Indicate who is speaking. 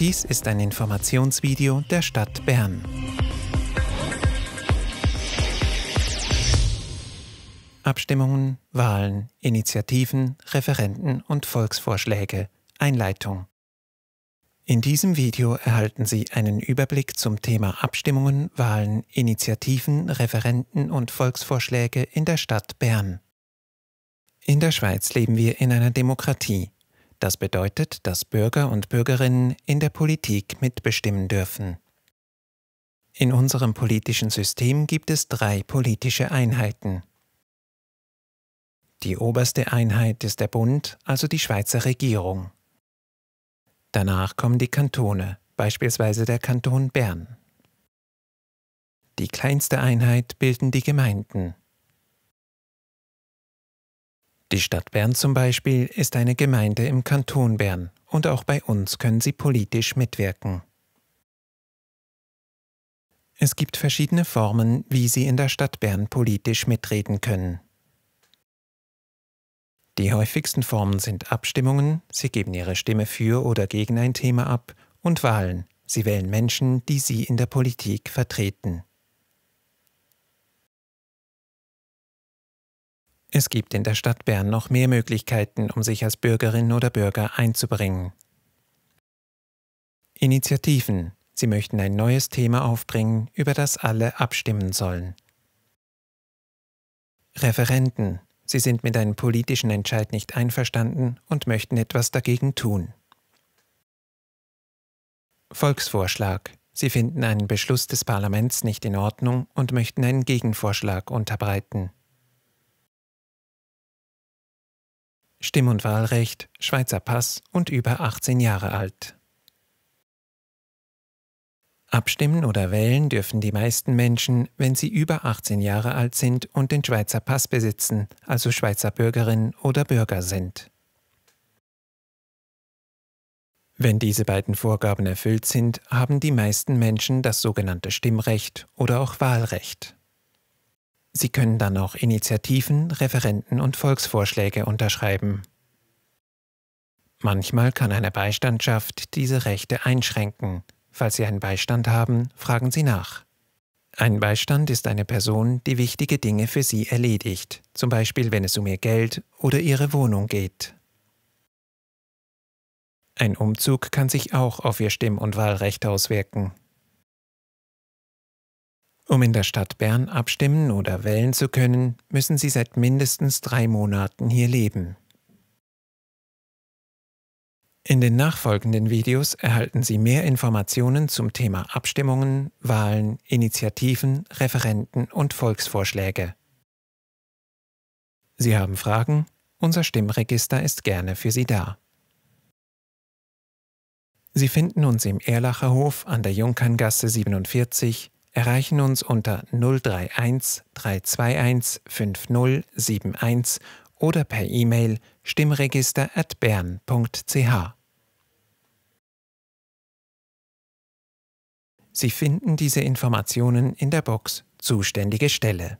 Speaker 1: Dies ist ein Informationsvideo der Stadt Bern. Abstimmungen, Wahlen, Initiativen, Referenten und Volksvorschläge. Einleitung. In diesem Video erhalten Sie einen Überblick zum Thema Abstimmungen, Wahlen, Initiativen, Referenten und Volksvorschläge in der Stadt Bern. In der Schweiz leben wir in einer Demokratie. Das bedeutet, dass Bürger und Bürgerinnen in der Politik mitbestimmen dürfen. In unserem politischen System gibt es drei politische Einheiten. Die oberste Einheit ist der Bund, also die Schweizer Regierung. Danach kommen die Kantone, beispielsweise der Kanton Bern. Die kleinste Einheit bilden die Gemeinden. Die Stadt Bern zum Beispiel ist eine Gemeinde im Kanton Bern und auch bei uns können Sie politisch mitwirken. Es gibt verschiedene Formen, wie Sie in der Stadt Bern politisch mitreden können. Die häufigsten Formen sind Abstimmungen, Sie geben Ihre Stimme für oder gegen ein Thema ab, und Wahlen, Sie wählen Menschen, die Sie in der Politik vertreten. Es gibt in der Stadt Bern noch mehr Möglichkeiten, um sich als Bürgerin oder Bürger einzubringen. Initiativen. Sie möchten ein neues Thema aufbringen, über das alle abstimmen sollen. Referenten. Sie sind mit einem politischen Entscheid nicht einverstanden und möchten etwas dagegen tun. Volksvorschlag. Sie finden einen Beschluss des Parlaments nicht in Ordnung und möchten einen Gegenvorschlag unterbreiten. Stimm- und Wahlrecht, Schweizer Pass und über 18 Jahre alt. Abstimmen oder wählen dürfen die meisten Menschen, wenn sie über 18 Jahre alt sind und den Schweizer Pass besitzen, also Schweizer Bürgerin oder Bürger sind. Wenn diese beiden Vorgaben erfüllt sind, haben die meisten Menschen das sogenannte Stimmrecht oder auch Wahlrecht. Sie können dann auch Initiativen, Referenten und Volksvorschläge unterschreiben. Manchmal kann eine Beistandschaft diese Rechte einschränken. Falls Sie einen Beistand haben, fragen Sie nach. Ein Beistand ist eine Person, die wichtige Dinge für Sie erledigt, zum Beispiel wenn es um Ihr Geld oder Ihre Wohnung geht. Ein Umzug kann sich auch auf Ihr Stimm- und Wahlrecht auswirken. Um in der Stadt Bern abstimmen oder wählen zu können, müssen sie seit mindestens drei Monaten hier leben. In den nachfolgenden Videos erhalten Sie mehr Informationen zum Thema Abstimmungen, Wahlen, Initiativen, Referenten und Volksvorschläge. Sie haben Fragen? Unser Stimmregister ist gerne für Sie da. Sie finden uns im Erlacher Hof an der Junkerngasse 47 erreichen uns unter 031 321 5071 oder per E-Mail stimmregister at bern.ch. Sie finden diese Informationen in der Box Zuständige Stelle.